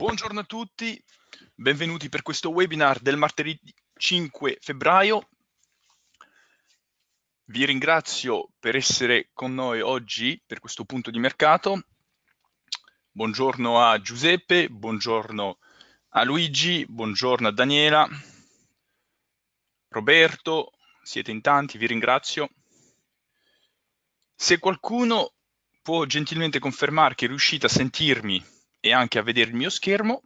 Buongiorno a tutti, benvenuti per questo webinar del martedì 5 febbraio. Vi ringrazio per essere con noi oggi per questo punto di mercato. Buongiorno a Giuseppe, buongiorno a Luigi, buongiorno a Daniela, Roberto, siete in tanti, vi ringrazio. Se qualcuno può gentilmente confermare che riuscite a sentirmi e anche a vedere il mio schermo,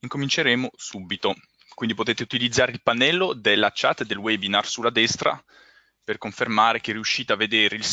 incominceremo subito. Quindi potete utilizzare il pannello della chat del webinar sulla destra per confermare che riuscite a vedere il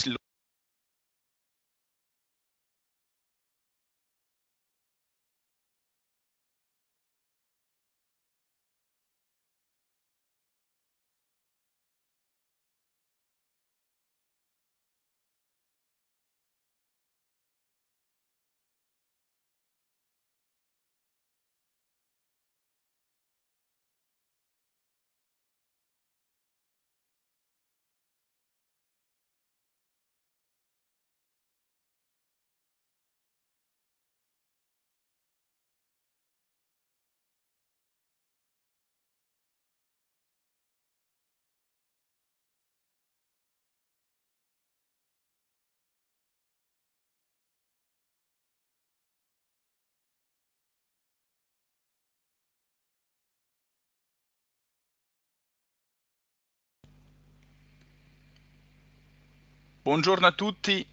Buongiorno a tutti,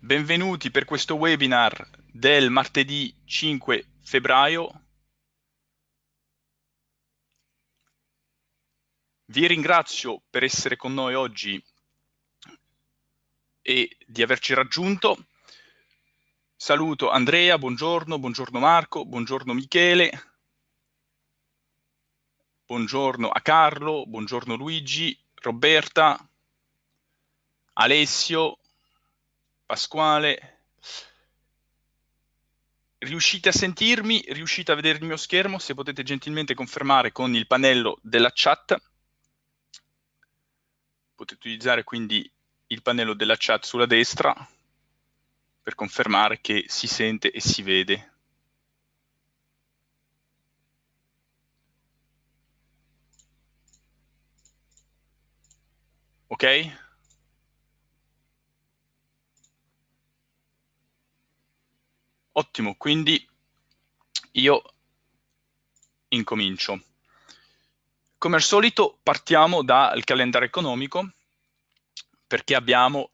benvenuti per questo webinar del martedì 5 febbraio. Vi ringrazio per essere con noi oggi e di averci raggiunto. Saluto Andrea, buongiorno, buongiorno Marco, buongiorno Michele, buongiorno a Carlo, buongiorno Luigi, Roberta, Alessio, Pasquale, riuscite a sentirmi? Riuscite a vedere il mio schermo? Se potete gentilmente confermare con il pannello della chat. Potete utilizzare quindi il pannello della chat sulla destra per confermare che si sente e si vede ok? Ottimo, quindi io incomincio. Come al solito partiamo dal calendario economico perché abbiamo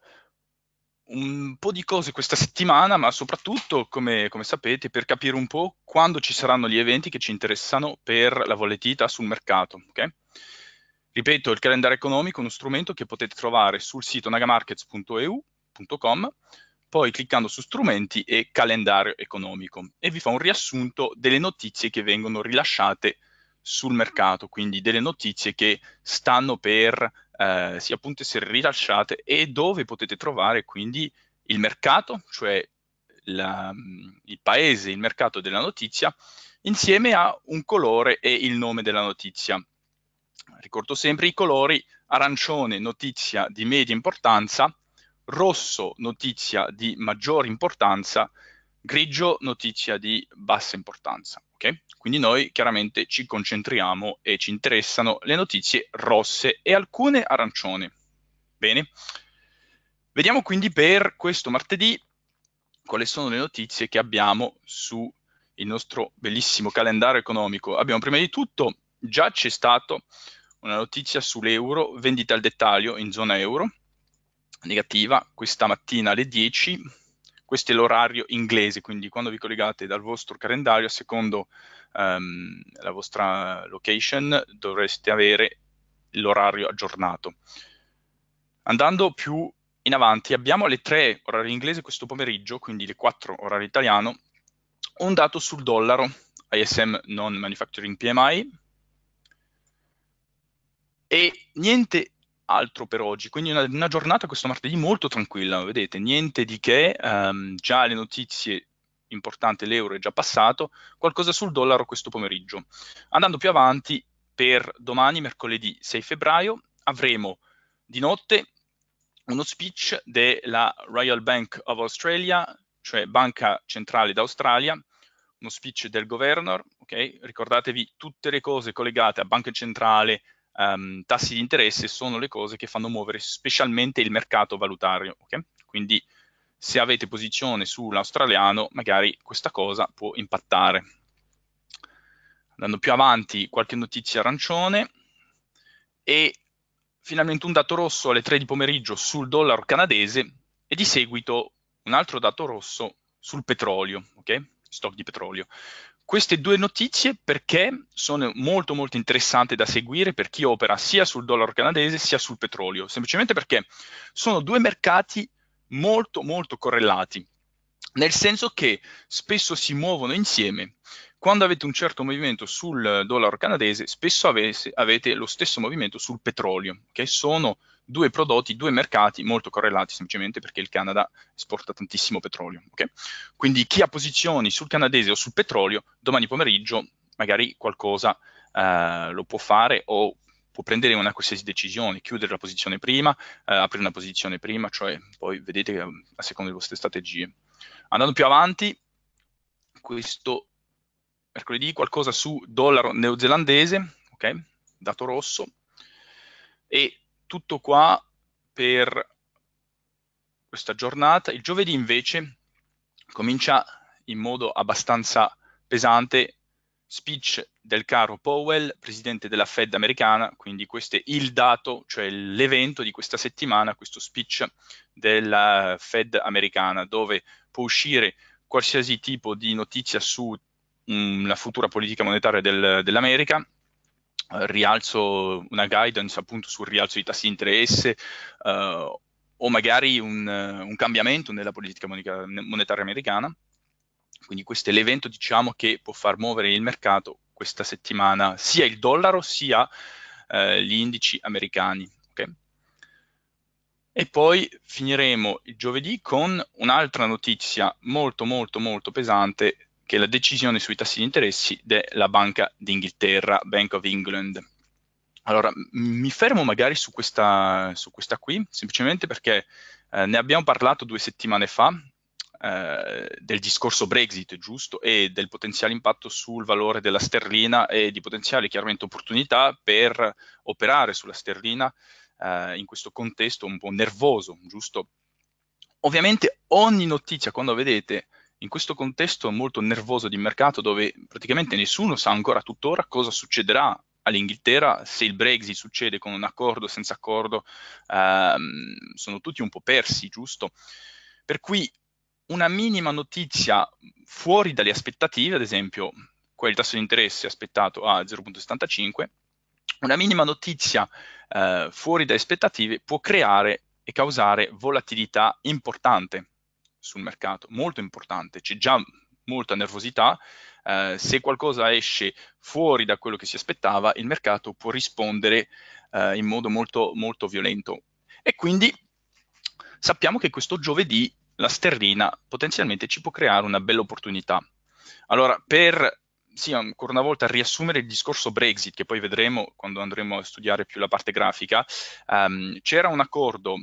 un po' di cose questa settimana, ma soprattutto, come, come, sapete, per capire un po' quando ci saranno gli eventi che ci interessano per la volatilità sul mercato. Okay? Ripeto, il calendario economico è uno strumento che potete trovare sul sito nagamarkets.eu.com poi cliccando su strumenti e calendario economico e vi fa un riassunto delle notizie che vengono rilasciate sul mercato, quindi delle notizie che stanno per eh, sì, appunto essere rilasciate e dove potete trovare quindi il mercato, cioè la, mm, il paese, il mercato della notizia, insieme a un colore e il nome della notizia. Ricordo sempre i colori arancione, notizia di media importanza, rosso notizia di maggiore importanza, grigio notizia di bassa importanza. Okay? Quindi noi chiaramente ci concentriamo e ci interessano le notizie rosse e alcune arancione. Bene, vediamo quindi per questo martedì quali sono le notizie che abbiamo sul nostro bellissimo calendario economico. Abbiamo prima di tutto già c'è stato una notizia sull'euro, vendita al dettaglio in zona euro, negativa questa mattina alle 10. Questo è l'orario inglese, quindi quando vi collegate dal vostro calendario, secondo um, la vostra location, dovreste avere l'orario aggiornato. Andando più in avanti, abbiamo alle 3 orari inglese questo pomeriggio, quindi le 4 orari italiano, un dato sul dollaro, ISM non manufacturing PMI, e niente altro per oggi, quindi una, una giornata questo martedì molto tranquilla, vedete, niente di che, ehm, già le notizie importanti, l'euro è già passato, qualcosa sul dollaro questo pomeriggio. Andando più avanti, per domani, mercoledì 6 febbraio, avremo di notte uno speech della Royal Bank of Australia, cioè Banca Centrale d'Australia, uno speech del governor, ok? Ricordatevi tutte le cose collegate a Banca Centrale, um, tassi di interesse sono le cose che fanno muovere specialmente il mercato valutario. Okay? Quindi se avete posizione sull'australiano, magari questa cosa può impattare. Andando più avanti, qualche notizia arancione e finalmente un dato rosso alle 3 di pomeriggio sul dollaro canadese e di seguito un altro dato rosso sul petrolio, ok? Stock di petrolio queste due notizie perché sono molto molto interessanti da seguire per chi opera sia sul dollaro canadese sia sul petrolio, semplicemente perché sono due mercati molto molto correlati, nel senso che spesso si muovono insieme. Quando avete un certo movimento sul dollaro canadese, spesso avete, lo stesso movimento sul petrolio, che sono due prodotti, due mercati molto correlati semplicemente perché il Canada esporta tantissimo petrolio. Okay? Quindi chi ha posizioni sul canadese o sul petrolio, domani pomeriggio magari qualcosa eh, lo può fare o può prendere una qualsiasi decisione, chiudere la posizione prima, eh, aprire una posizione prima, cioè poi vedete a seconda delle vostre strategie. Andando più avanti, questo mercoledì qualcosa su dollaro neozelandese, ok? Dato rosso. E tutto qua per questa giornata. Il giovedì invece comincia in modo abbastanza pesante speech del caro Powell, presidente della Fed americana, quindi questo è il dato, cioè l'evento di questa settimana, questo speech della Fed americana, dove può uscire qualsiasi tipo di notizia sulla mm, futura politica monetaria del, dell'America, rialzo, una guidance appunto sul rialzo di tassi di interesse uh, o magari un, un, cambiamento nella politica monetaria americana. Quindi questo è l'evento diciamo, che può far muovere il mercato questa settimana, sia il dollaro sia uh, gli indici americani. E poi finiremo il giovedì con un'altra notizia molto molto molto pesante che la decisione sui tassi di interessi della Banca d'Inghilterra, Bank of England. Allora, mi fermo magari su questa, su questa qui, semplicemente perché eh, ne abbiamo parlato due settimane fa, eh, del discorso Brexit, giusto, e del potenziale impatto sul valore della sterlina e di potenziali chiaramente opportunità per operare sulla sterlina eh, in questo contesto un po' nervoso, giusto? Ovviamente ogni notizia quando vedete in questo contesto molto nervoso di mercato dove praticamente nessuno sa ancora tuttora cosa succederà all'Inghilterra se il Brexit succede con un accordo, o senza accordo, ehm, sono tutti un po' persi, giusto? Per cui una minima notizia fuori dalle aspettative, ad esempio, qua il tasso di interesse è aspettato a 0.75, una minima notizia eh, fuori dalle aspettative può creare e causare volatilità importante sul mercato molto importante, c'è già molta nervosità, eh, se qualcosa esce fuori da quello che si aspettava, il mercato può rispondere eh, in modo molto, molto violento. E quindi sappiamo che questo giovedì la sterlina potenzialmente ci può creare una bella opportunità. Allora, per sì, ancora una volta riassumere il discorso Brexit, che poi vedremo quando andremo a studiare più la parte grafica, um, c'era un accordo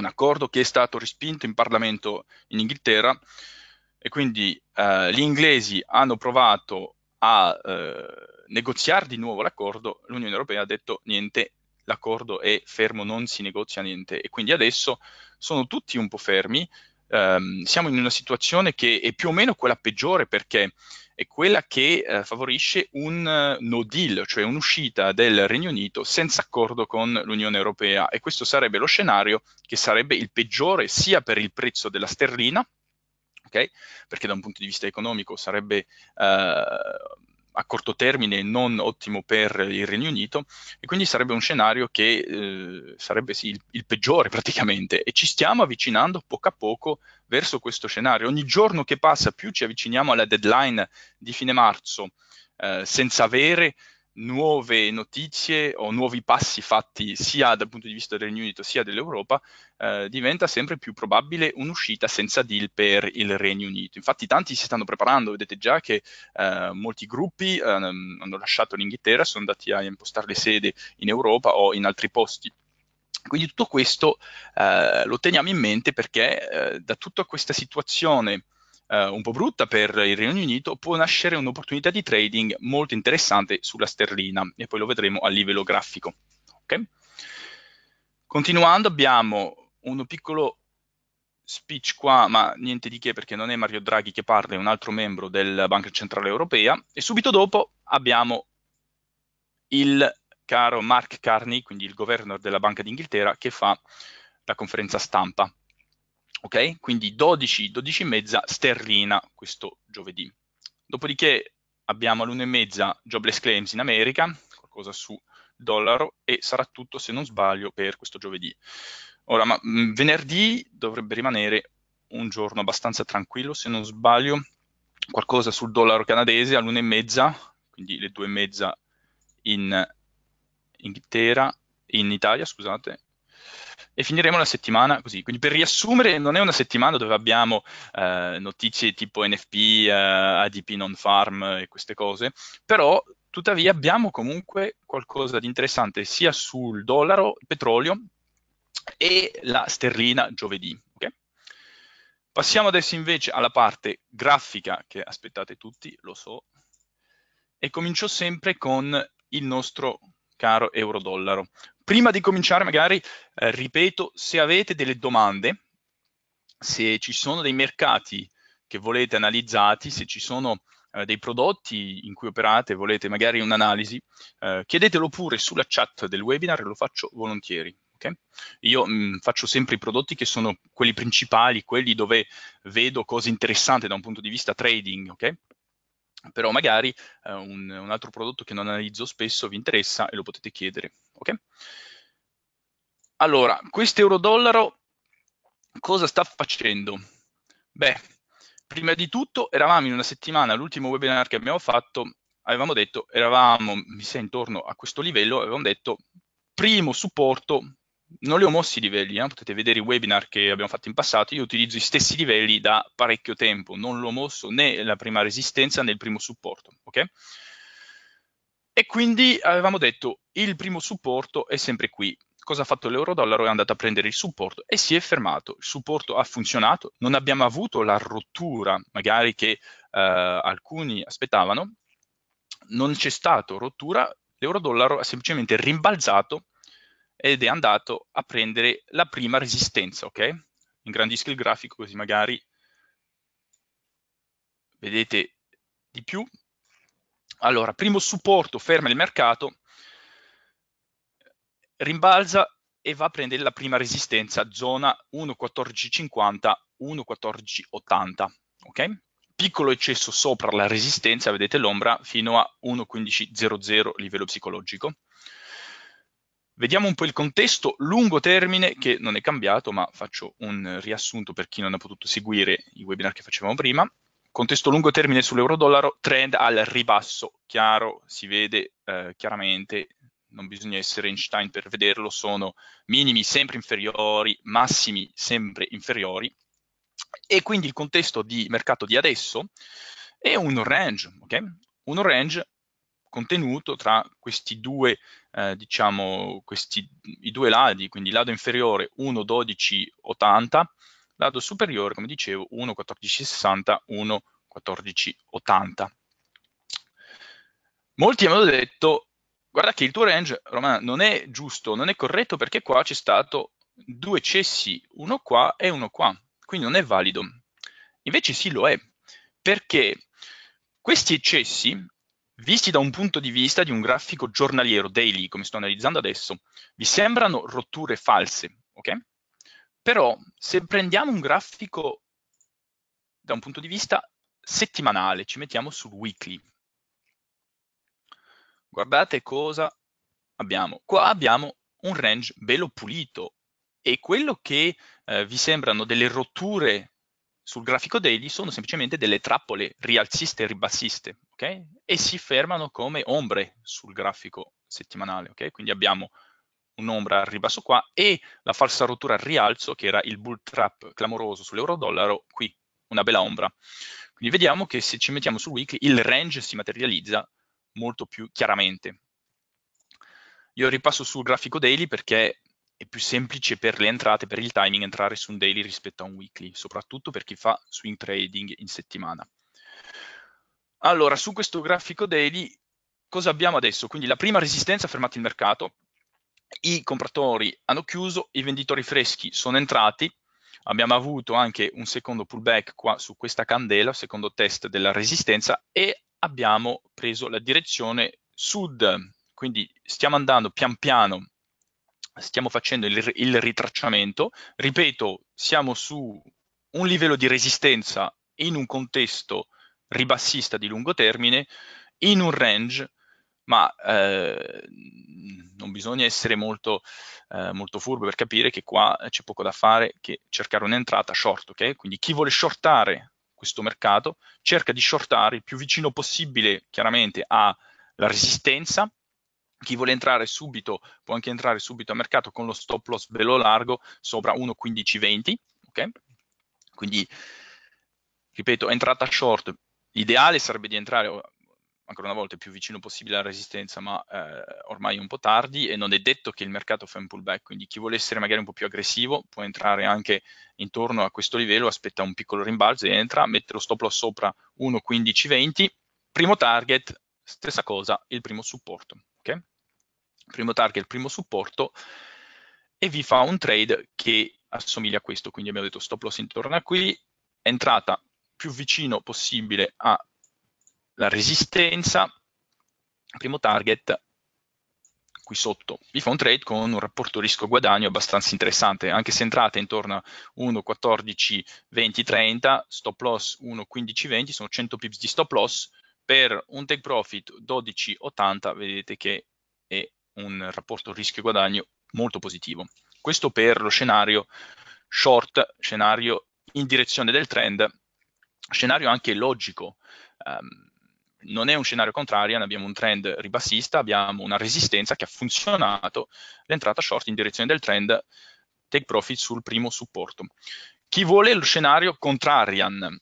un accordo che è stato respinto in Parlamento in Inghilterra e quindi eh, gli inglesi hanno provato a eh, negoziare di nuovo l'accordo, l'Unione Europea ha detto niente, l'accordo è fermo, non si negozia niente e quindi adesso sono tutti un po' fermi, ehm, siamo in una situazione che è più o meno quella peggiore perché è quella che eh, favorisce un eh, no deal, cioè un'uscita del Regno Unito senza accordo con l'Unione Europea e questo sarebbe lo scenario che sarebbe il peggiore sia per il prezzo della sterlina, okay? perché da un punto di vista economico sarebbe eh, a corto termine non ottimo per il Regno Unito e quindi sarebbe un scenario che eh, sarebbe sì, il, il, peggiore praticamente e ci stiamo avvicinando poco a poco verso questo scenario. Ogni giorno che passa più ci avviciniamo alla deadline di fine marzo eh, senza avere nuove notizie o nuovi passi fatti sia dal punto di vista del Regno Unito sia dell'Europa, eh, diventa sempre più probabile un'uscita senza deal per il Regno Unito. Infatti tanti si stanno preparando, vedete già che eh, molti gruppi eh, hanno lasciato l'Inghilterra, sono andati a impostare le sede in Europa o in altri posti. Quindi tutto questo eh, lo teniamo in mente perché eh, da tutta questa situazione eh, un po' brutta per il Regno Unito, può nascere un'opportunità di trading molto interessante sulla sterlina e poi lo vedremo a livello grafico. Okay? Continuando abbiamo uno piccolo speech qua, ma niente di che perché non è Mario Draghi che parla, è un altro membro della Banca Centrale Europea e subito dopo abbiamo il caro Mark Carney, quindi il governor della Banca d'Inghilterra, che fa la conferenza stampa ok? Quindi 12, 12 e mezza sterlina questo giovedì. Dopodiché abbiamo alle 1 e mezza jobless claims in America, qualcosa su dollaro e sarà tutto se non sbaglio per questo giovedì. Ora, ma mm, venerdì dovrebbe rimanere un giorno abbastanza tranquillo, se non sbaglio, qualcosa sul dollaro canadese all'una e mezza, quindi le 2 e mezza in Inghilterra, in Italia, scusate, e finiremo la settimana così. Quindi per riassumere, non è una settimana dove abbiamo eh, notizie tipo NFP, eh, ADP non farm e queste cose, però tuttavia abbiamo comunque qualcosa di interessante sia sul dollaro, petrolio e la sterlina giovedì. Okay? Passiamo adesso invece alla parte grafica che aspettate tutti, lo so, e comincio sempre con il nostro caro euro-dollaro. Prima di cominciare, magari, eh, ripeto, se avete delle domande, se ci sono dei mercati che volete analizzati, se ci sono eh, dei prodotti in cui operate, volete magari un'analisi, eh, chiedetelo pure sulla chat del webinar, lo faccio volentieri. Okay? Io mh, mm, faccio sempre i prodotti che sono quelli principali, quelli dove vedo cose interessanti da un punto di vista trading, okay? però magari eh, un, un, altro prodotto che non analizzo spesso vi interessa e lo potete chiedere. Okay? Allora, questo euro-dollaro cosa sta facendo? Beh, prima di tutto eravamo in una settimana, l'ultimo webinar che abbiamo fatto, avevamo detto, eravamo, mi sa, intorno a questo livello, avevamo detto primo supporto non li ho mossi i livelli, eh? potete vedere i webinar che abbiamo fatto in passato, io utilizzo i stessi livelli da parecchio tempo, non l'ho mosso né la prima resistenza né il primo supporto, ok? E quindi avevamo detto il primo supporto è sempre qui, cosa ha fatto l'euro-dollaro? È andato a prendere il supporto e si è fermato. Il supporto ha funzionato, non abbiamo avuto la rottura magari che eh, alcuni aspettavano, non c'è stata rottura, l'euro-dollaro ha semplicemente rimbalzato ed è andato a prendere la prima resistenza, ok? Ingrandisco il grafico così magari vedete di più. Allora, primo supporto, ferma il mercato, rimbalza e va a prendere la prima resistenza, zona 1.1450, 1.1480, ok? Piccolo eccesso sopra la resistenza, vedete l'ombra, fino a 1.1500, livello psicologico. Vediamo un po' il contesto lungo termine che non è cambiato, ma faccio un riassunto per chi non ha potuto seguire i webinar che facevamo prima. Contesto lungo termine sull'euro-dollaro, trend al ribasso, chiaro, si vede eh, chiaramente, non bisogna essere Einstein per vederlo, sono minimi sempre inferiori, massimi sempre inferiori, e quindi il contesto di mercato di adesso è un range, ok? Un range contenuto tra questi due, eh, diciamo, questi, i due ladi, quindi lato inferiore 1,1280, lato superiore, come dicevo, 1,1460, 1,1480. Molti mi hanno detto, guarda che il tuo range, Romano, non è giusto, non è corretto perché qua c'è stato due cessi, uno qua e uno qua, quindi non è valido. Invece sì lo è, perché questi eccessi visti da un punto di vista di un grafico giornaliero, daily, come sto analizzando adesso, vi sembrano rotture false, ok? Però se prendiamo un grafico da un punto di vista settimanale, ci mettiamo sul weekly. Guardate cosa abbiamo. Qua abbiamo un range bello pulito e quello che eh, vi sembrano delle rotture sul grafico daily sono semplicemente delle trappole rialziste e ribassiste, okay? E si fermano come ombre sul grafico settimanale, okay? Quindi abbiamo un'ombra al ribasso qua e la falsa rottura al rialzo, che era il bull trap clamoroso sull'euro-dollaro, qui, una bella ombra. Quindi vediamo che se ci mettiamo sul weekly il range si materializza molto più chiaramente. Io ripasso sul grafico daily perché è più semplice per le entrate, per il timing, entrare su un daily rispetto a un weekly, soprattutto per chi fa swing trading in settimana. Allora, su questo grafico daily, cosa abbiamo adesso? Quindi la prima resistenza ha fermato il mercato, i compratori hanno chiuso, i venditori freschi sono entrati, abbiamo avuto anche un secondo pullback qua su questa candela, secondo test della resistenza e abbiamo preso la direzione sud, quindi stiamo andando pian piano, stiamo facendo il, il ritracciamento, ripeto, siamo su un livello di resistenza in un contesto ribassista di lungo termine in un range, ma eh, non bisogna essere molto, eh, molto furbo per capire che qua c'è poco da fare che cercare un'entrata short, ok? Quindi chi vuole shortare questo mercato cerca di shortare il più vicino possibile chiaramente alla resistenza, chi vuole entrare subito può anche entrare subito a mercato con lo stop loss bello largo sopra 1.1520, ok? Quindi ripeto, entrata short L'ideale sarebbe di entrare ancora una volta il più vicino possibile alla resistenza, ma eh, ormai un po' tardi e non è detto che il mercato fa un pullback, quindi chi vuole essere magari un po' più aggressivo può entrare anche intorno a questo livello, aspetta un piccolo rimbalzo e entra, mette lo stop loss sopra 1.15.20, primo target, stessa cosa, il primo supporto, ok? Primo target, primo supporto e vi fa un trade che assomiglia a questo, quindi abbiamo detto stop loss intorno a qui, entrata più vicino possibile alla resistenza, primo target qui sotto Bifon Trade con un rapporto rischio-guadagno abbastanza interessante, anche se entrate intorno a 1, 14, 20, 30, stop loss 1, 15, 20, sono 100 pips di stop loss, per un take profit 12, 80 vedete che è un rapporto rischio-guadagno molto positivo. Questo per lo scenario short, scenario in direzione del trend Scenario anche logico. Um, non è un scenario contrario, abbiamo un trend ribassista, abbiamo una resistenza che ha funzionato, l'entrata short in direzione del trend, take profit sul primo supporto. Chi vuole lo scenario contrarian,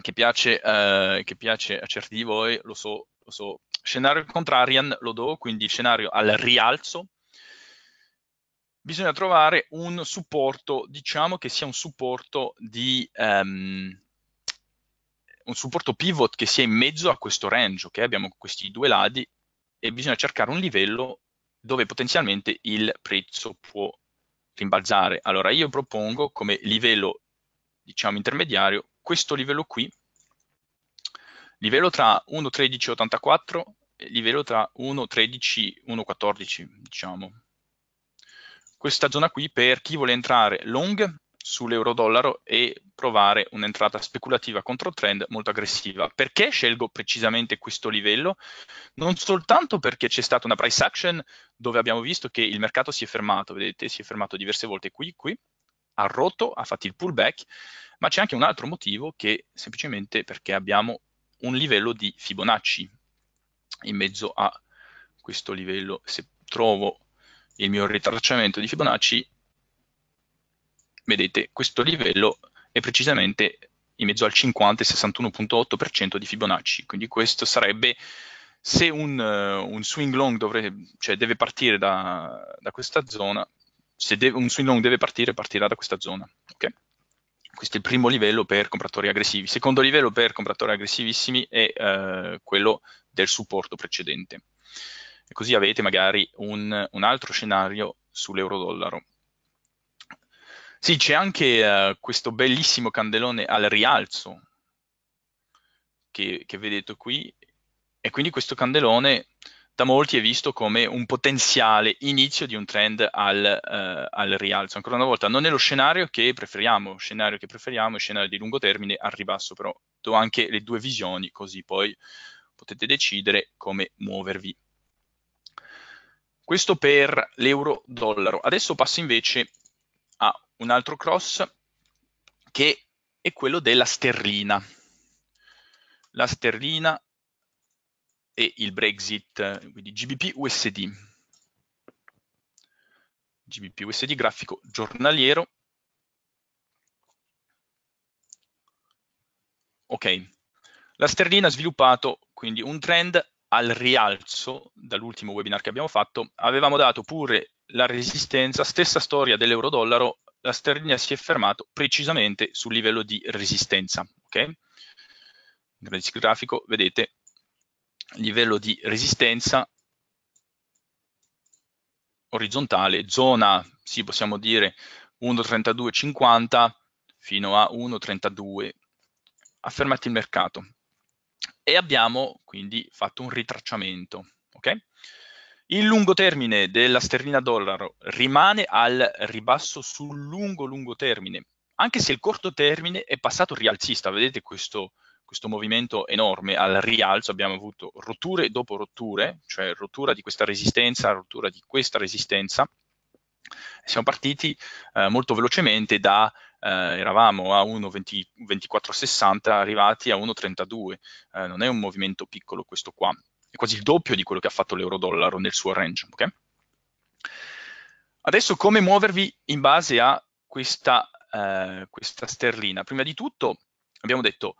che piace, eh, che piace a certi di voi, lo so, lo so, scenario contrarian lo do, quindi scenario al rialzo, bisogna trovare un supporto, diciamo che sia un supporto di... Um, un supporto pivot che sia in mezzo a questo range, ok? Abbiamo questi due lati e bisogna cercare un livello dove potenzialmente il prezzo può rimbalzare. Allora io propongo come livello, diciamo, intermediario questo livello qui, livello tra 1.1384 e livello tra 1.13.1.14, diciamo. Questa zona qui per chi vuole entrare long sull'euro-dollaro e provare un'entrata speculativa contro trend molto aggressiva. Perché scelgo precisamente questo livello? Non soltanto perché c'è stata una price action dove abbiamo visto che il mercato si è fermato, vedete, si è fermato diverse volte qui, qui, ha rotto, ha fatto il pullback, ma c'è anche un altro motivo che semplicemente perché abbiamo un livello di Fibonacci in mezzo a questo livello. Se trovo il mio ritracciamento di Fibonacci, vedete questo livello è precisamente in mezzo al 50 e 61.8% di Fibonacci, quindi questo sarebbe se un, eh, un swing long dovrebbe, cioè deve partire da, da questa zona, se deve, un swing long deve partire, partirà da questa zona. Okay? Questo è il primo livello per compratori aggressivi. Il secondo livello per compratori aggressivissimi è eh, quello del supporto precedente. E così avete magari un, un altro scenario sull'euro-dollaro. Sì, c'è anche uh, questo bellissimo candelone al rialzo che, che vedete qui e quindi questo candelone da molti è visto come un potenziale inizio di un trend al, uh, al, rialzo. Ancora una volta, non è lo scenario che preferiamo, scenario che preferiamo è scenario di lungo termine al ribasso, però do anche le due visioni così poi potete decidere come muovervi. Questo per l'euro-dollaro. Adesso passo invece a un altro cross che è quello della sterlina. La sterlina e il Brexit, quindi GBP USD. GBP USD grafico giornaliero. Ok, la sterlina ha sviluppato quindi un trend al rialzo dall'ultimo webinar che abbiamo fatto. Avevamo dato pure la resistenza, stessa storia dell'euro dollaro la sterlina si è fermato precisamente sul livello di resistenza. Ok? Nel grafico vedete livello di resistenza orizzontale, zona, sì, possiamo dire 1,3250 fino a 1,32 affermati il mercato e abbiamo quindi fatto un ritracciamento. Okay? Il lungo termine della sterlina dollaro rimane al ribasso sul lungo lungo termine, anche se il corto termine è passato rialzista, vedete questo, questo movimento enorme al rialzo, abbiamo avuto rotture dopo rotture, cioè rottura di questa resistenza, rottura di questa resistenza. Siamo partiti eh, molto velocemente da eh, eravamo a 1,2460 arrivati a 1,32, eh, non è un movimento piccolo questo qua, è quasi il doppio di quello che ha fatto l'euro-dollaro nel suo range. Okay? Adesso come muovervi in base a questa, eh, questa sterlina? Prima di tutto abbiamo detto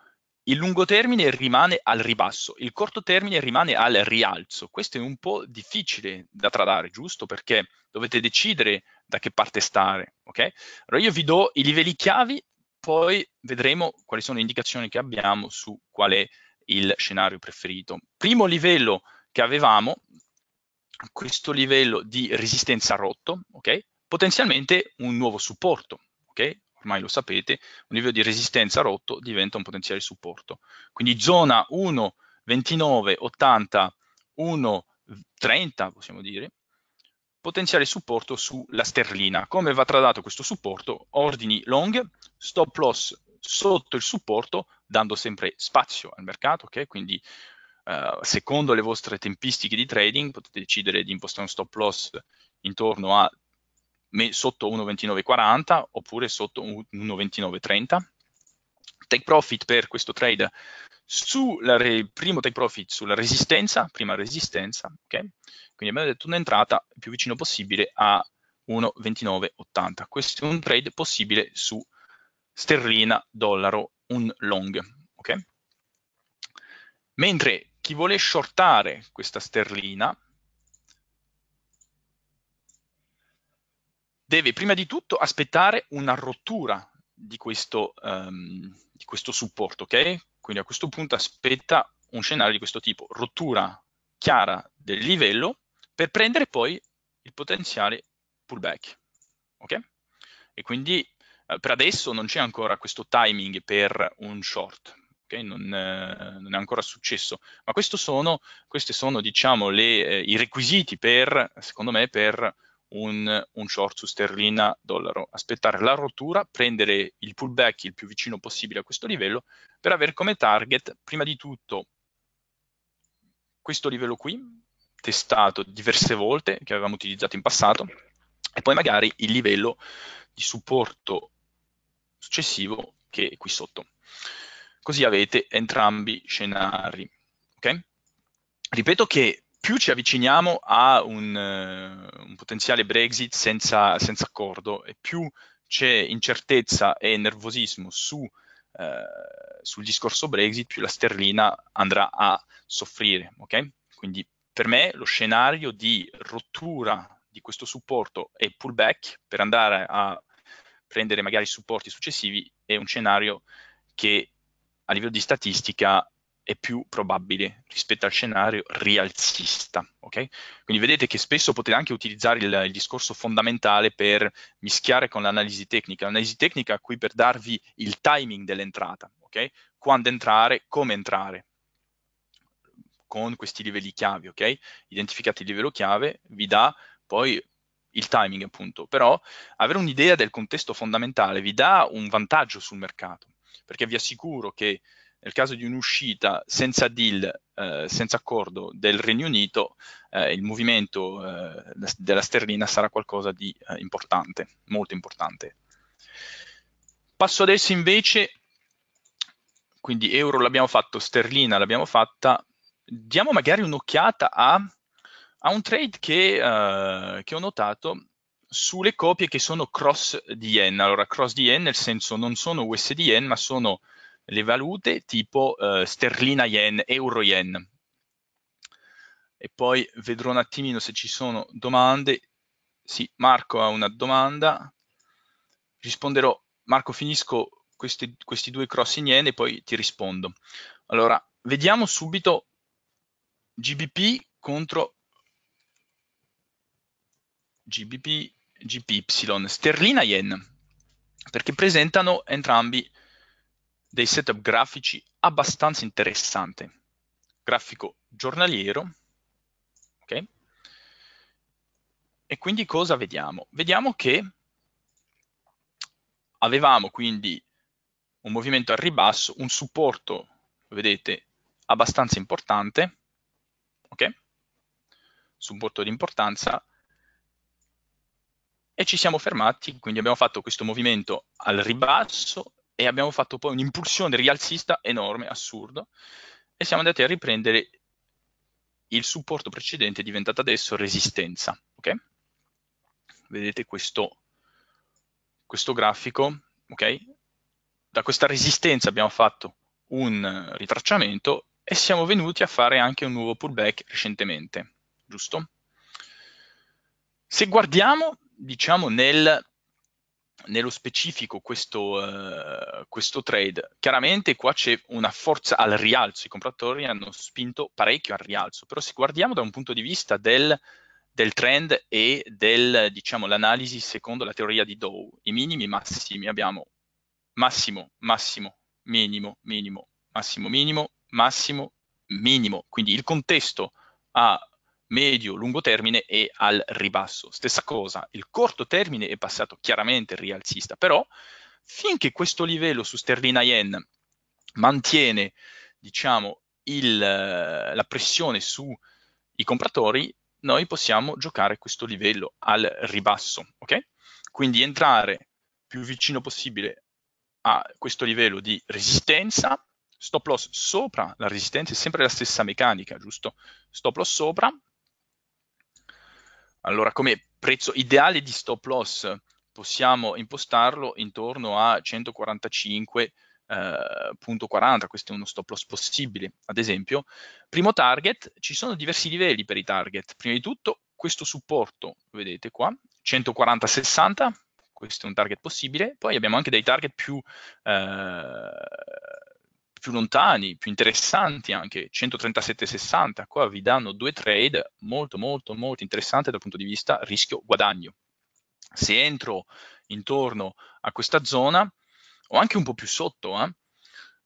il lungo termine rimane al ribasso, il corto termine rimane al rialzo. Questo è un po' difficile da tradare, giusto? Perché dovete decidere da che parte stare, ok? Allora io vi do i livelli chiavi, poi vedremo quali sono le indicazioni che abbiamo su qual è il scenario preferito. Primo livello che avevamo, questo livello di resistenza rotto, okay? potenzialmente un nuovo supporto, okay? ormai lo sapete, un livello di resistenza rotto diventa un potenziale supporto. Quindi zona 1, 29, 80, 1, 30, possiamo dire, potenziale supporto sulla sterlina. Come va tradato questo supporto? Ordini long, stop loss sotto il supporto, dando sempre spazio al mercato, ok? Quindi uh, secondo le vostre tempistiche di trading potete decidere di impostare un stop loss intorno a me, sotto 1,2940 oppure sotto 1,2930. Take profit per questo trade sul primo take profit sulla resistenza, prima resistenza, ok? Quindi abbiamo detto un'entrata più vicino possibile a 1,2980. Questo è un trade possibile su sterlina, dollaro, un long. Okay? Mentre chi vuole shortare questa sterlina deve prima di tutto aspettare una rottura di questo, um, di questo supporto, ok? Quindi a questo punto aspetta un scenario di questo tipo, rottura chiara del livello per prendere poi il potenziale pullback, ok? E quindi eh, per adesso non c'è ancora questo timing per un short, okay? non, eh, non, è ancora successo, ma questi sono, sono diciamo, le, eh, i requisiti per, secondo me, per un, un, short su sterlina dollaro, aspettare la rottura, prendere il pullback il più vicino possibile a questo livello per avere come target prima di tutto questo livello qui, testato diverse volte, che avevamo utilizzato in passato, e poi magari il livello di supporto successivo che è qui sotto. Così avete entrambi scenari. Okay? Ripeto che più ci avviciniamo a un, uh, un potenziale Brexit senza, senza, accordo e più c'è incertezza e nervosismo su, uh, sul discorso Brexit, più la sterlina andrà a soffrire. Okay? Quindi per me lo scenario di rottura di questo supporto e pullback per andare a prendere magari supporti successivi è un scenario che a livello di statistica è più probabile rispetto al scenario rialzista. Okay? Quindi vedete che spesso potete anche utilizzare il, il discorso fondamentale per mischiare con l'analisi tecnica. L'analisi tecnica qui per darvi il timing dell'entrata, okay? quando entrare, come entrare con questi livelli chiave, ok? Identificate il livello chiave, vi dà poi il timing appunto, però avere un'idea del contesto fondamentale vi dà un vantaggio sul mercato, perché vi assicuro che nel caso di un'uscita senza deal, eh, senza accordo del Regno Unito, eh, il movimento eh, della sterlina sarà qualcosa di eh, importante, molto importante. Passo adesso invece, quindi euro l'abbiamo fatto, sterlina l'abbiamo fatta, diamo magari un'occhiata a a un trade che, uh, che ho notato sulle copie che sono cross di yen. Allora, cross di yen nel senso non sono USD yen, ma sono le valute tipo uh, sterlina yen, euro yen. E poi vedrò un attimino se ci sono domande. Sì, Marco ha una domanda. Risponderò. Marco, finisco questi, questi due cross in yen e poi ti rispondo. Allora, vediamo subito GBP contro GBP, GPY, sterlina yen, perché presentano entrambi dei setup grafici abbastanza interessanti. Grafico giornaliero, ok? E quindi cosa vediamo? Vediamo che avevamo quindi un movimento al ribasso, un supporto, vedete, abbastanza importante, ok? Supporto di importanza, e ci siamo fermati, quindi abbiamo fatto questo movimento al ribasso e abbiamo fatto poi un'impulsione rialzista enorme, assurdo, e siamo andati a riprendere il supporto precedente diventato adesso resistenza, ok? Vedete questo, questo grafico, ok? Da questa resistenza abbiamo fatto un ritracciamento e siamo venuti a fare anche un nuovo pullback recentemente, giusto? Se guardiamo diciamo nel, nello specifico questo, uh, questo, trade, chiaramente qua c'è una forza al rialzo, i compratori hanno spinto parecchio al rialzo, però se guardiamo da un punto di vista del, del trend e dell'analisi diciamo, secondo la teoria di Dow, i minimi massimi abbiamo massimo, massimo, minimo, minimo, massimo, minimo, massimo, minimo, quindi il contesto ha medio-lungo termine e al ribasso. Stessa cosa, il corto termine è passato chiaramente rialzista, però finché questo livello su sterlina yen mantiene, diciamo, il, la pressione sui compratori, noi possiamo giocare questo livello al ribasso, ok? Quindi entrare più vicino possibile a questo livello di resistenza, stop loss sopra la resistenza è sempre la stessa meccanica, giusto? Stop loss sopra, allora, come prezzo ideale di stop loss possiamo impostarlo intorno a 145 .40, eh, questo è uno stop loss possibile, ad esempio. Primo target, ci sono diversi livelli per i target. Prima di tutto questo supporto, vedete qua, 140-60, questo è un target possibile. Poi abbiamo anche dei target più eh, più lontani, più interessanti anche, 137,60, qua vi danno due trade molto molto molto interessanti dal punto di vista rischio-guadagno. Se entro intorno a questa zona, o anche un po' più sotto, eh,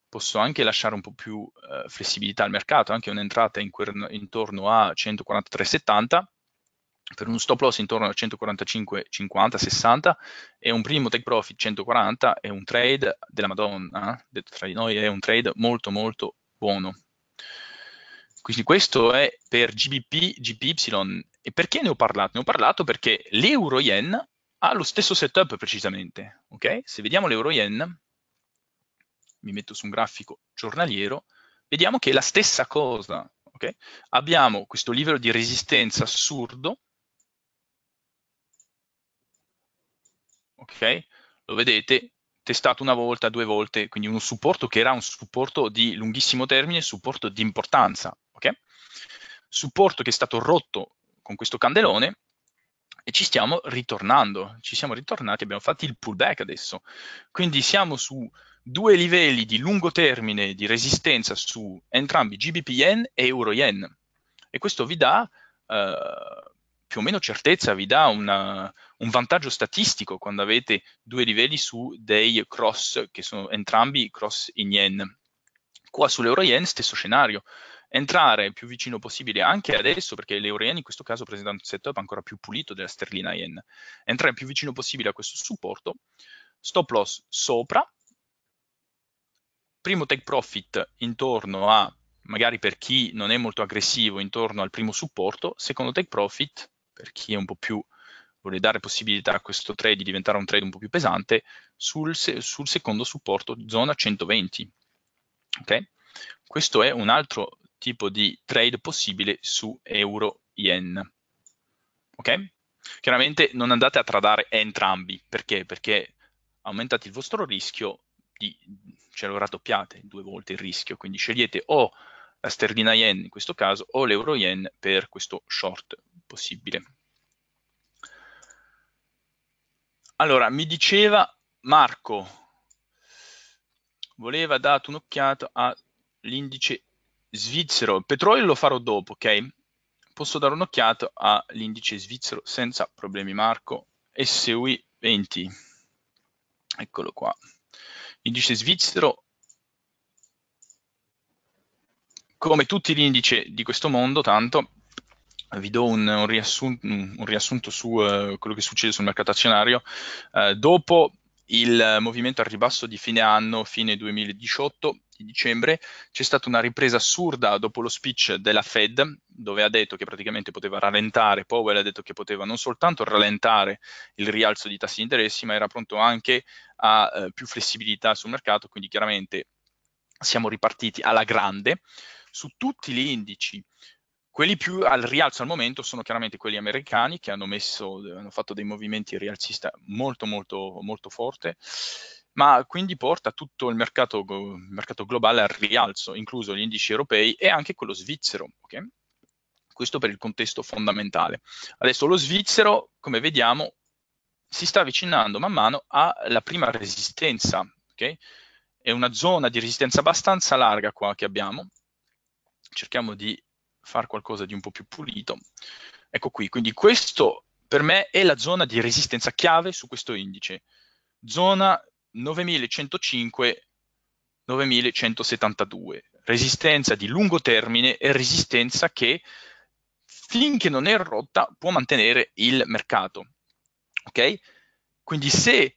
posso anche lasciare un po' più eh, flessibilità al mercato, anche un'entrata in intorno a 143,70, per un stop loss intorno a 145, 50, 60 e un primo take profit 140 è un trade della Madonna, detto eh, tra di noi è un trade molto molto buono. Quindi questo è per GBP, GPY e perché ne ho parlato? Ne ho parlato perché l'euro yen ha lo stesso setup precisamente, ok? Se vediamo l'euro yen, mi metto su un grafico giornaliero, vediamo che è la stessa cosa, ok? Abbiamo questo livello di resistenza assurdo ok? Lo vedete, testato una volta, due volte, quindi un supporto che era un supporto di lunghissimo termine, supporto di importanza, ok? Supporto che è stato rotto con questo candelone e ci stiamo ritornando, ci siamo ritornati, abbiamo fatto il pullback adesso. Quindi siamo su due livelli di lungo termine di resistenza su entrambi GBP yen e euro yen e questo vi dà eh, più o meno certezza, vi dà una, un vantaggio statistico quando avete due livelli su dei cross che sono entrambi cross in yen. Qua sull'euro yen stesso scenario, entrare più vicino possibile anche adesso perché l'euro yen in questo caso presenta un setup ancora più pulito della sterlina yen, entrare più vicino possibile a questo supporto, stop loss sopra, primo take profit intorno a magari per chi non è molto aggressivo intorno al primo supporto, secondo take profit per chi è un po' più vuole dare possibilità a questo trade di diventare un trade un po' più pesante sul, sul secondo supporto zona 120. Okay? Questo è un altro tipo di trade possibile su euro-yen. Okay? Chiaramente non andate a tradare entrambi, perché? Perché aumentate il vostro rischio, di, ce lo raddoppiate due volte il rischio, quindi scegliete o la sterlina yen in questo caso o l'euro yen per questo short possibile. Allora, mi diceva Marco, voleva dato un'occhiata all'indice svizzero. Petrolio lo farò dopo, ok? Posso dare un'occhiata all'indice svizzero senza problemi, Marco. SUI 20. Eccolo qua. Indice svizzero, come tutti gli indici di questo mondo, tanto vi do un, un, riassunto, un riassunto, su uh, quello che succede sul mercato azionario. Uh, dopo il movimento al ribasso di fine anno, fine 2018, di dicembre, c'è stata una ripresa assurda dopo lo speech della Fed, dove ha detto che praticamente poteva rallentare, Powell ha detto che poteva non soltanto rallentare il rialzo di tassi di interessi, ma era pronto anche a uh, più flessibilità sul mercato, quindi chiaramente siamo ripartiti alla grande. Su tutti gli indici quelli più al rialzo al momento sono chiaramente quelli americani che hanno, messo, hanno fatto dei movimenti rialzista molto molto molto forte, ma quindi porta tutto il mercato, il mercato globale al rialzo, incluso gli indici europei e anche quello svizzero. Okay? Questo per il contesto fondamentale. Adesso lo svizzero, come vediamo, si sta avvicinando man mano alla prima resistenza. Okay? È una zona di resistenza abbastanza larga qua che abbiamo. Cerchiamo di fare qualcosa di un po' più pulito. Ecco qui, quindi questo per me è la zona di resistenza chiave su questo indice. Zona 9105 9172, resistenza di lungo termine e resistenza che finché non è rotta può mantenere il mercato. Ok? Quindi se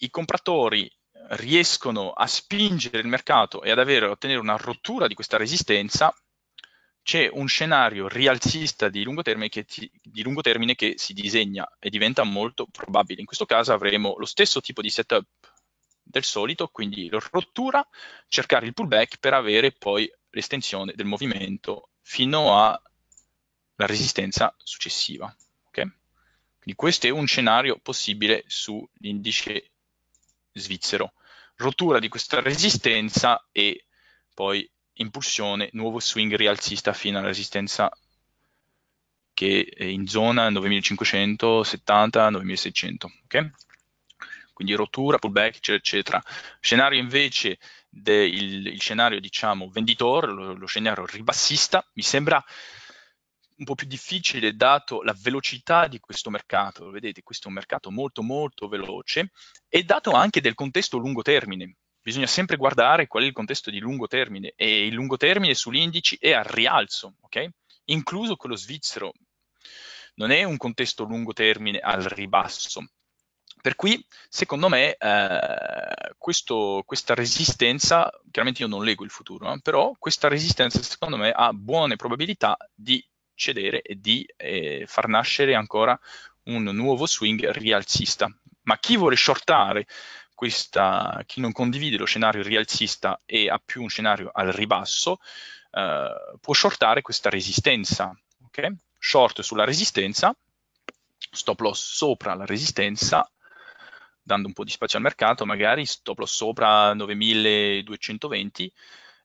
i compratori riescono a spingere il mercato e ad avere, ottenere una rottura di questa resistenza, c'è un scenario rialzista di lungo, che ti, di lungo, termine che si disegna e diventa molto probabile. In questo caso avremo lo stesso tipo di setup del solito, quindi rottura, cercare il pullback per avere poi l'estensione del movimento fino alla resistenza successiva. Okay? Quindi questo è un scenario possibile sull'indice svizzero. Rottura di questa resistenza e poi impulsione, nuovo swing rialzista fino alla resistenza che è eh, in zona 9570-9600, ok? Quindi rottura, pullback, eccetera, eccetera. Scenario invece del il scenario, diciamo, venditore, lo, lo scenario ribassista, mi sembra un po' più difficile dato la velocità di questo mercato, vedete, questo è un mercato molto molto veloce e dato anche del contesto lungo termine, bisogna sempre guardare qual è il contesto di lungo termine e il lungo termine sull'indice è al rialzo, ok? incluso quello svizzero. Non è un contesto lungo termine al ribasso. Per cui, secondo me, eh, questo, questa resistenza, chiaramente io non leggo il futuro, eh, però questa resistenza, secondo me, ha buone probabilità di cedere e di eh, far nascere ancora un nuovo swing rialzista. Ma chi vuole shortare questa, chi non condivide lo scenario rialzista e ha più un scenario al ribasso, eh, può shortare questa resistenza. Okay? Short sulla resistenza, stop loss sopra la resistenza, dando un po' di spazio al mercato, magari stop loss sopra 9220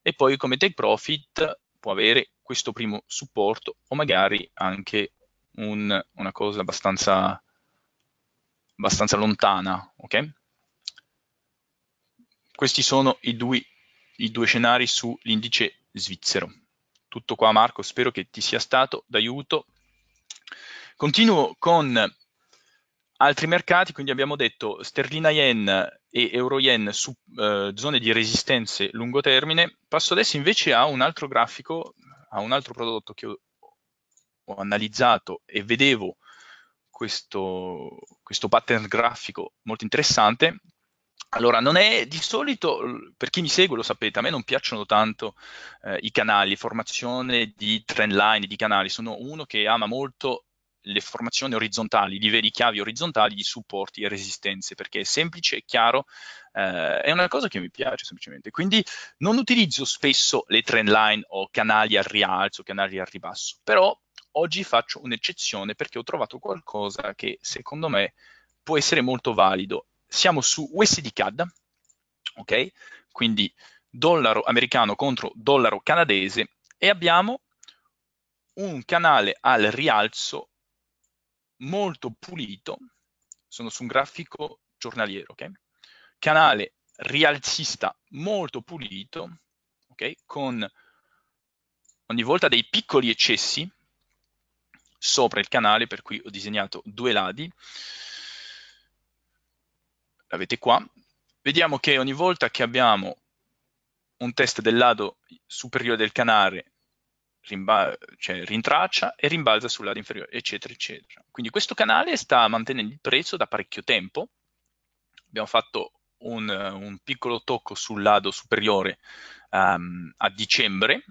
e poi come take profit può avere questo primo supporto o magari anche un, una cosa abbastanza, abbastanza lontana, ok? Questi sono i due, i due scenari sull'indice svizzero. Tutto qua Marco, spero che ti sia stato d'aiuto. Continuo con altri mercati, quindi abbiamo detto sterlina yen e euro yen su eh, zone di resistenze lungo termine. Passo adesso invece a un altro grafico, a un altro prodotto che ho, ho analizzato e vedevo questo, questo pattern grafico molto interessante allora, non è di solito, per chi mi segue lo sapete, a me non piacciono tanto eh, i canali, formazione di trend line, di canali, sono uno che ama molto le formazioni orizzontali, i livelli chiavi orizzontali di supporti e resistenze, perché è semplice è chiaro, eh, è una cosa che mi piace semplicemente. Quindi non utilizzo spesso le trend line o canali al rialzo, canali al ribasso, però oggi faccio un'eccezione perché ho trovato qualcosa che secondo me può essere molto valido siamo su USD CAD, ok? Quindi dollaro americano contro dollaro canadese e abbiamo un canale al rialzo molto pulito, sono su un grafico giornaliero, ok? Canale rialzista molto pulito, ok? Con ogni volta dei piccoli eccessi sopra il canale, per cui ho disegnato due ladi, l'avete qua, vediamo che ogni volta che abbiamo un test del lato superiore del canale cioè rintraccia e rimbalza sul lato inferiore, eccetera, eccetera. Quindi questo canale sta mantenendo il prezzo da parecchio tempo. Abbiamo fatto un, un piccolo tocco sul lato superiore um, a dicembre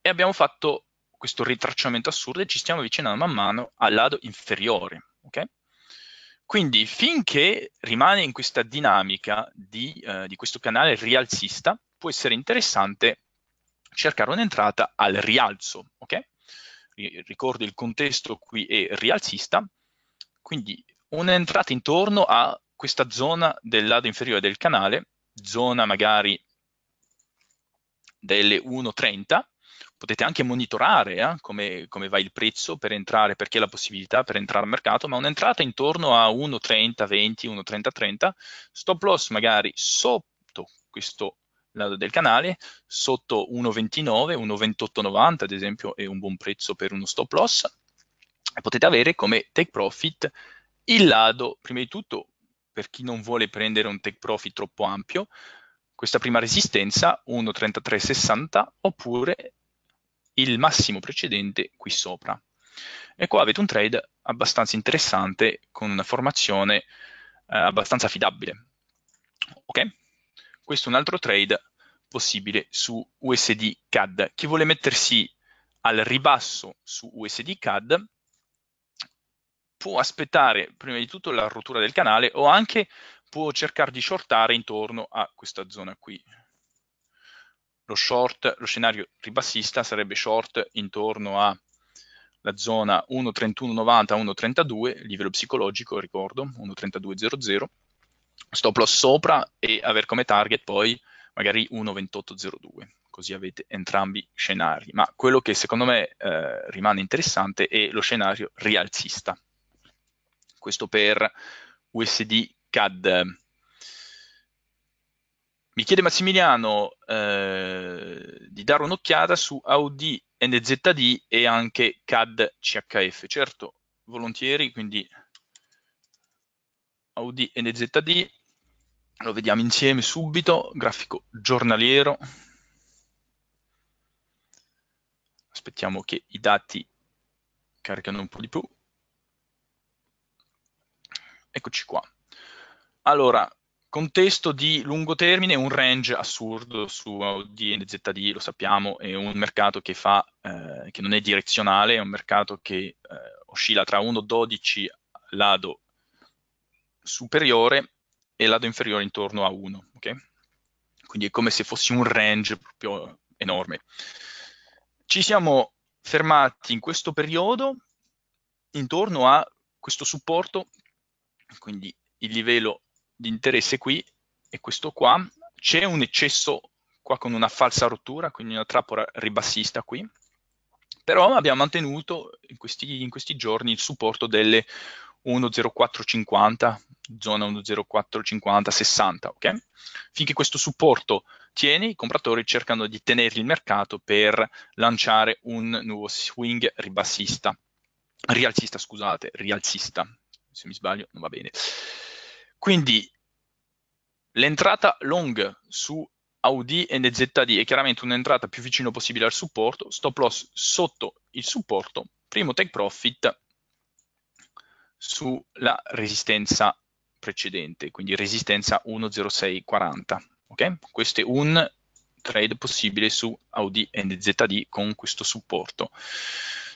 e abbiamo fatto questo ritracciamento assurdo e ci stiamo avvicinando man mano al lato inferiore. Okay? Quindi finché rimane in questa dinamica di, eh, di questo canale rialzista, può essere interessante cercare un'entrata al rialzo, ok? Ricordo il contesto qui è rialzista, quindi un'entrata intorno a questa zona del lato inferiore del canale, zona magari delle 1.30, potete anche monitorare eh, come, come, va il prezzo per entrare, perché è la possibilità per entrare al mercato, ma un'entrata intorno a 1,30, 20, 1,30, 30, stop loss magari sotto questo lato del canale, sotto 1,29, 1,28,90 ad esempio è un buon prezzo per uno stop loss, e potete avere come take profit il lato, prima di tutto, per chi non vuole prendere un take profit troppo ampio, questa prima resistenza 1,3360 oppure il massimo precedente qui sopra. E qua avete un trade abbastanza interessante con una formazione eh, abbastanza affidabile. Ok? Questo è un altro trade possibile su USD CAD. Chi vuole mettersi al ribasso su USD CAD può aspettare prima di tutto la rottura del canale o anche può cercare di shortare intorno a questa zona qui lo short, lo scenario ribassista sarebbe short intorno alla zona 1.31.90, 1.32, livello psicologico, ricordo, 1.32.00, stop loss sopra e aver come target poi magari 1.28.02, così avete entrambi scenari. Ma quello che secondo me eh, rimane interessante è lo scenario rialzista. Questo per USD CAD mi chiede Massimiliano eh, di dare un'occhiata su Audi NZD e anche CAD CHF. Certo, volentieri, quindi Audi NZD, lo vediamo insieme subito, grafico giornaliero. Aspettiamo che i dati caricano un po' di più. Eccoci qua. Allora, contesto di lungo termine un range assurdo su AUD e ZD, lo sappiamo, è un mercato che, fa, eh, che non è direzionale, è un mercato che eh, oscilla tra 1,12 lato superiore e lato inferiore intorno a 1, okay? quindi è come se fosse un range proprio enorme. Ci siamo fermati in questo periodo intorno a questo supporto, quindi il livello di interesse qui è questo qua, c'è un eccesso qua con una falsa rottura, quindi una trappola ribassista qui, però abbiamo mantenuto in questi, in questi giorni il supporto delle 10450, zona 10450, 60, ok? Finché questo supporto tiene, i compratori cercano di tenere il mercato per lanciare un nuovo swing ribassista, rialzista, scusate, rialzista, se mi sbaglio non va bene. Quindi l'entrata long su Audi e ZD è chiaramente un'entrata più vicino possibile al supporto, stop loss sotto il supporto, primo take profit sulla resistenza precedente, quindi resistenza 10640. Okay? Questo è un trade possibile su Audi e ZD con questo supporto.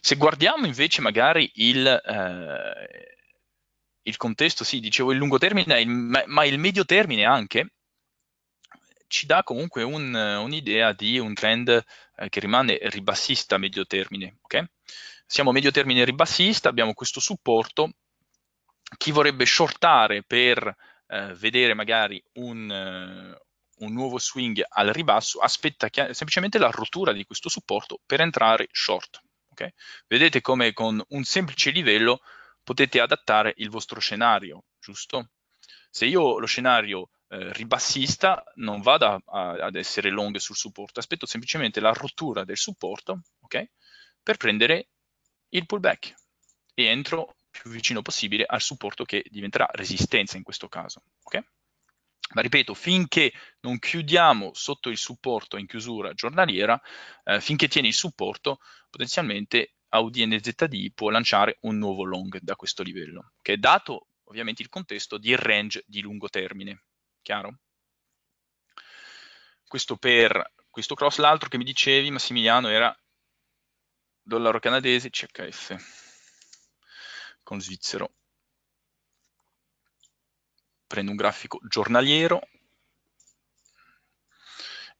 Se guardiamo invece magari il, eh, il contesto, sì, dicevo il lungo termine, il, ma, ma, il medio termine anche ci dà comunque un, un'idea di un trend eh, che rimane ribassista a medio termine. Okay? Siamo a medio termine ribassista, abbiamo questo supporto. Chi vorrebbe shortare per eh, vedere magari un, eh, un nuovo swing al ribasso, aspetta chiar- semplicemente la rottura di questo supporto per entrare short. Okay? Vedete come con un semplice livello potete adattare il vostro scenario, giusto? Se io lo scenario eh, ribassista non vado a, ad essere long sul supporto, aspetto semplicemente la rottura del supporto, ok? Per prendere il pullback e entro più vicino possibile al supporto che diventerà resistenza in questo caso, ok? Ma ripeto, finché non chiudiamo sotto il supporto in chiusura giornaliera, eh, finché tiene il supporto, potenzialmente AUDNZ di può lanciare un nuovo long da questo livello, che è dato ovviamente il contesto di range di lungo termine, chiaro? Questo per questo cross, l'altro che mi dicevi Massimiliano era dollaro canadese CHF con svizzero. Prendo un grafico giornaliero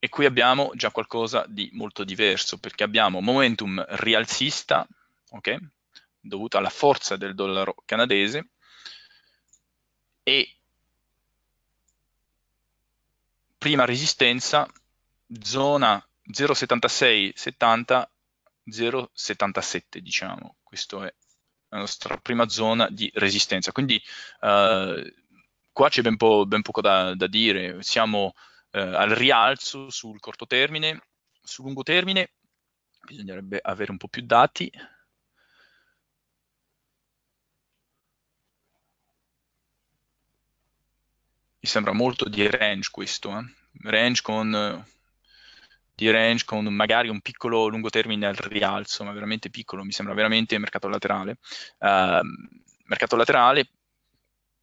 e qui abbiamo già qualcosa di molto diverso, perché abbiamo momentum rialzista, ok? dovuto alla forza del dollaro canadese, e prima resistenza, zona 0,7670, 0,77 diciamo, questa è la nostra prima zona di resistenza, quindi eh, qua c'è ben, po', ben poco da, da, dire, siamo eh, al rialzo sul corto termine, sul lungo termine bisognerebbe avere un po' più dati. Mi sembra molto di range questo, eh? range con di range con magari un piccolo lungo termine al rialzo, ma veramente piccolo, mi sembra veramente mercato laterale. Uh, mercato laterale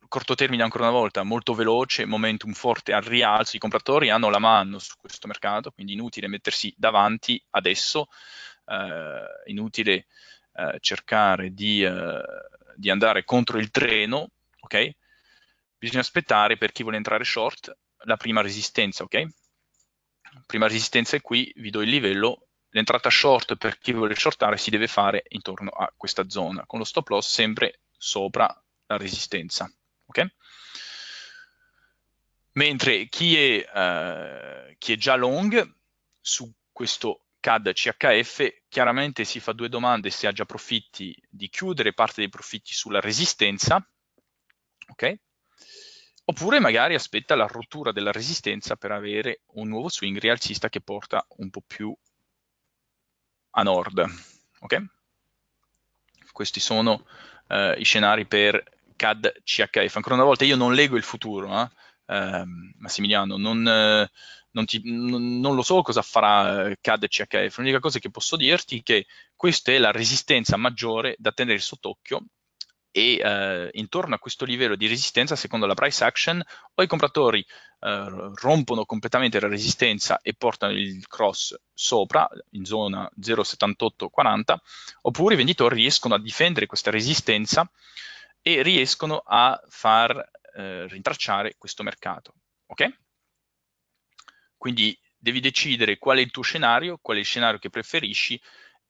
corto termine ancora una volta, molto veloce, momentum forte al rialzo, i compratori hanno la mano su questo mercato, quindi inutile mettersi davanti adesso, eh, inutile eh, cercare di, eh, di, andare contro il treno, ok? Bisogna aspettare per chi vuole entrare short la prima resistenza, ok? Prima resistenza è qui, vi do il livello, l'entrata short per chi vuole shortare si deve fare intorno a questa zona, con lo stop loss sempre sopra la resistenza. Okay? Mentre chi è, uh, chi è già long su questo CAD CHF chiaramente si fa due domande se ha già profitti di chiudere parte dei profitti sulla resistenza, ok? Oppure magari aspetta la rottura della resistenza per avere un nuovo swing rialzista che porta un po' più a nord, ok? Questi sono uh, i scenari per CAD CHF. Ancora una volta, io non leggo il futuro, eh? eh, Massimiliano, non, eh, non, ti, non, non, lo so cosa farà eh, CAD CHF. L'unica cosa che posso dirti è che questa è la resistenza maggiore da tenere sott'occhio e eh, intorno a questo livello di resistenza, secondo la price action, o i compratori eh, rompono completamente la resistenza e portano il cross sopra in zona 0,7840, oppure i venditori riescono a difendere questa resistenza e riescono a far eh, rintracciare questo mercato. Ok? Quindi devi decidere qual è il tuo scenario, qual è il scenario che preferisci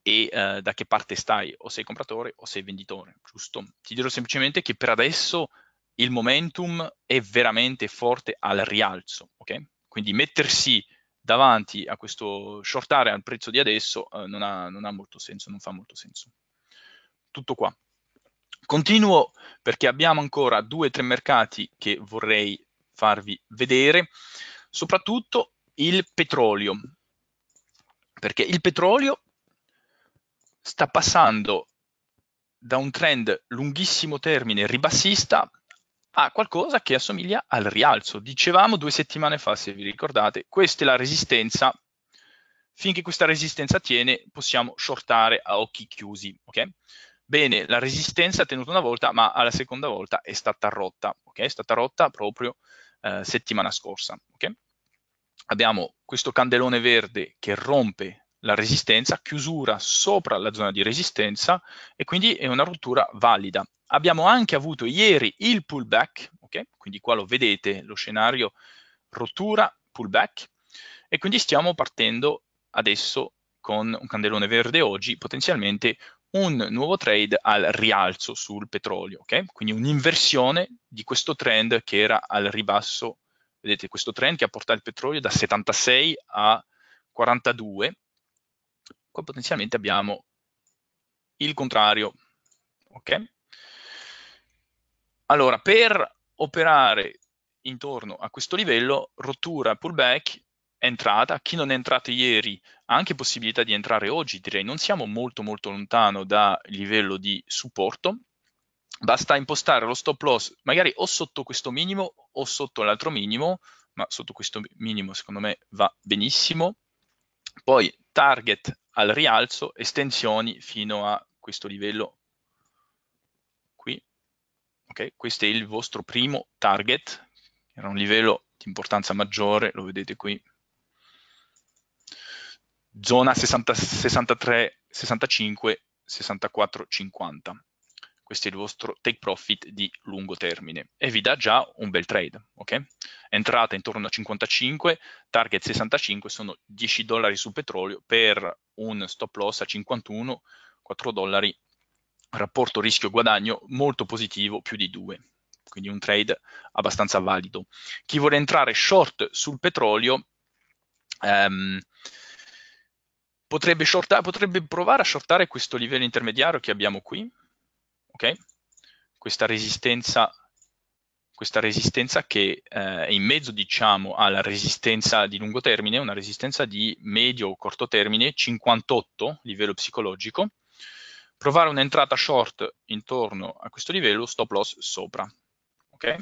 e eh, da che parte stai, o sei compratore o sei venditore, giusto? Ti dirò semplicemente che per adesso il momentum è veramente forte al rialzo, ok? Quindi mettersi davanti a questo shortare al prezzo di adesso eh, non, ha, non ha molto senso, non fa molto senso. Tutto qua. Continuo perché abbiamo ancora due o tre mercati che vorrei farvi vedere, soprattutto il petrolio, perché il petrolio sta passando da un trend lunghissimo termine ribassista a qualcosa che assomiglia al rialzo. Dicevamo due settimane fa, se vi ricordate, questa è la resistenza. Finché questa resistenza tiene, possiamo shortare a occhi chiusi. Okay? Bene, la resistenza ha tenuto una volta, ma alla seconda volta è stata rotta, ok? È stata rotta proprio eh, settimana scorsa, ok? Abbiamo questo candelone verde che rompe la resistenza, chiusura sopra la zona di resistenza e quindi è una rottura valida. Abbiamo anche avuto ieri il pullback, ok? Quindi qua lo vedete, lo scenario rottura, pullback e quindi stiamo partendo adesso con un candelone verde oggi, potenzialmente un nuovo trade al rialzo sul petrolio, okay? quindi un'inversione di questo trend che era al ribasso, vedete questo trend che ha portato il petrolio da 76 a 42, qua potenzialmente abbiamo il contrario, okay? Allora, per operare intorno a questo livello, rottura pullback entrata, chi non è entrato ieri ha anche possibilità di entrare oggi, direi non siamo molto molto lontano dal livello di supporto, basta impostare lo stop loss magari o sotto questo minimo o sotto l'altro minimo, ma sotto questo minimo secondo me va benissimo, poi target al rialzo, estensioni fino a questo livello qui, ok? Questo è il vostro primo target, era un livello di importanza maggiore, lo vedete qui, zona 60, 63, 65, 64, 50. Questo è il vostro take profit di lungo termine e vi dà già un bel trade, ok? Entrata intorno a 55, target 65 sono 10 dollari sul petrolio per un stop loss a 51, 4 dollari, rapporto rischio-guadagno molto positivo, più di 2, quindi un trade abbastanza valido. Chi vuole entrare short sul petrolio, ehm, potrebbe, shorta- potrebbe provare a shortare questo livello intermediario che abbiamo qui, ok? Questa resistenza questa resistenza che eh, è in mezzo diciamo, alla resistenza di lungo termine, una resistenza di medio o corto termine, 58 livello psicologico, provare un'entrata short intorno a questo livello, stop loss sopra, ok?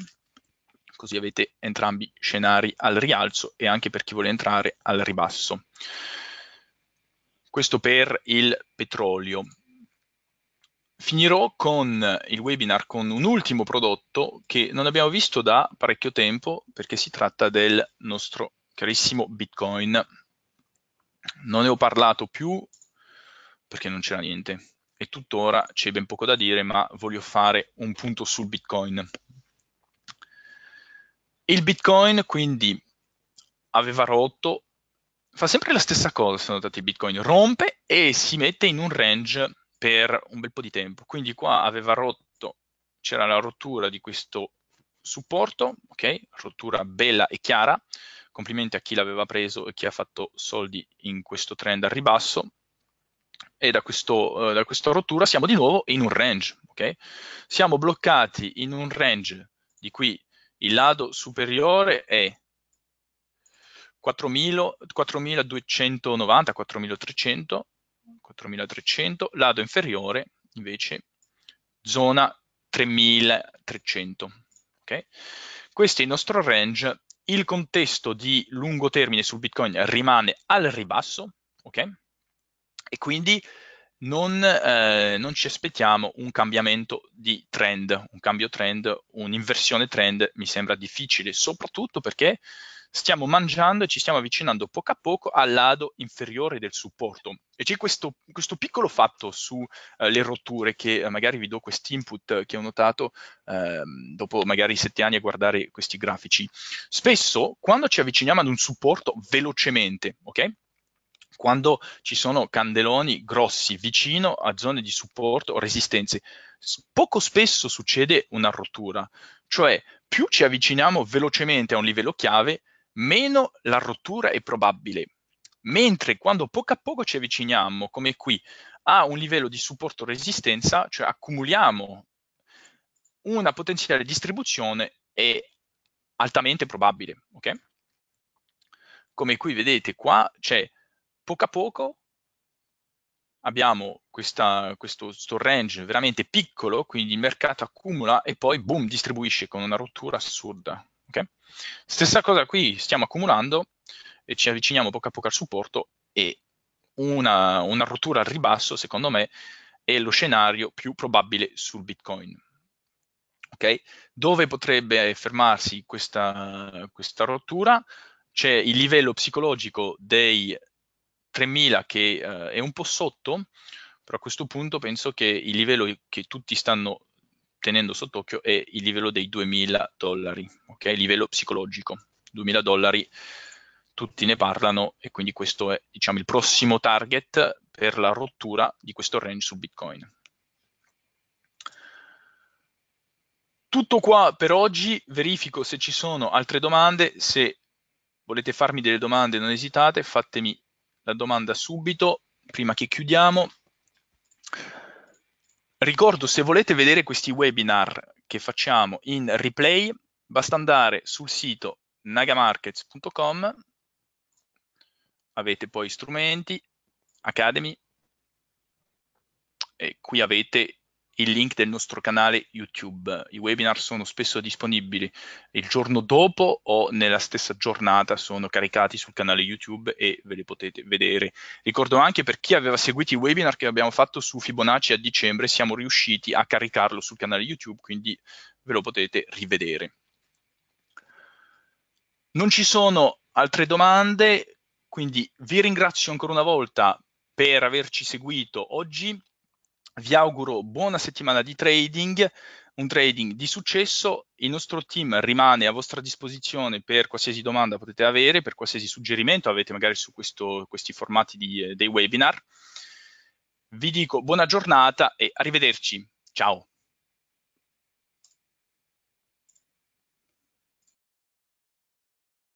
Così avete entrambi scenari al rialzo e anche per chi vuole entrare al ribasso. Questo per il petrolio. Finirò con il webinar con un ultimo prodotto che non abbiamo visto da parecchio tempo perché si tratta del nostro carissimo Bitcoin. Non ne ho parlato più perché non c'era niente e tuttora c'è ben poco da dire ma voglio fare un punto sul Bitcoin. Il Bitcoin quindi aveva rotto fa sempre la stessa cosa, sono dati Bitcoin, rompe e si mette in un range per un bel po' di tempo. Quindi qua aveva rotto, c'era la rottura di questo supporto, ok? Rottura bella e chiara. Complimenti a chi l'aveva preso e chi ha fatto soldi in questo trend al ribasso. E da, questo, eh, da questa rottura siamo di nuovo in un range, ok? Siamo bloccati in un range di cui il lato superiore è 4290, 4300, 4300, lato inferiore invece zona 3300. Okay? Questo è il nostro range, il contesto di lungo termine sul Bitcoin rimane al ribasso, ok? E quindi non, eh, non, ci aspettiamo un cambiamento di trend, un cambio trend, un'inversione trend mi sembra difficile, soprattutto perché stiamo mangiando e ci stiamo avvicinando poco a poco al lato inferiore del supporto. E c'è questo, questo piccolo fatto sulle eh, rotture che eh, magari vi do questo input che ho notato eh, dopo magari sette anni a guardare questi grafici. Spesso quando ci avviciniamo ad un supporto velocemente, ok? Quando ci sono candeloni grossi vicino a zone di supporto o resistenze, poco spesso succede una rottura, cioè più ci avviciniamo velocemente a un livello chiave, meno la rottura è probabile. Mentre quando poco a poco ci avviciniamo, come qui, a un livello di supporto resistenza, cioè accumuliamo una potenziale distribuzione è altamente probabile, ok? Come qui vedete qua c'è cioè, poco a poco abbiamo questa, questo, questo range veramente piccolo, quindi il mercato accumula e poi boom distribuisce con una rottura assurda, Okay? Stessa cosa qui, stiamo accumulando e ci avviciniamo poco a poco al supporto e una, una rottura al ribasso, secondo me, è lo scenario più probabile sul Bitcoin. Okay? Dove potrebbe fermarsi questa, questa rottura? C'è il livello psicologico dei 3.000 che eh, è un po' sotto, però a questo punto penso che il livello che tutti stanno tenendo sott'occhio è il livello dei 2000 dollari, ok? Livello psicologico. 2000 dollari tutti ne parlano e quindi questo è diciamo, il prossimo target per la rottura di questo range su Bitcoin. Tutto qua per oggi, verifico se ci sono altre domande, se volete farmi delle domande non esitate, fatemi la domanda subito prima che chiudiamo. Ricordo se volete vedere questi webinar che facciamo in replay, basta andare sul sito nagamarkets.com, avete poi strumenti, academy, e qui avete il link del nostro canale YouTube. I webinar sono spesso disponibili il giorno dopo o nella stessa giornata, sono caricati sul canale YouTube e ve li potete vedere. Ricordo anche per chi aveva seguito i webinar che abbiamo fatto su Fibonacci a dicembre, siamo riusciti a caricarlo sul canale YouTube, quindi ve lo potete rivedere. Non ci sono altre domande, quindi vi ringrazio ancora una volta per averci seguito oggi vi auguro buona settimana di trading, un trading di successo. Il nostro team rimane a vostra disposizione per qualsiasi domanda potete avere, per qualsiasi suggerimento avete magari su questo, questi formati di, eh, dei webinar. Vi dico buona giornata e arrivederci. Ciao.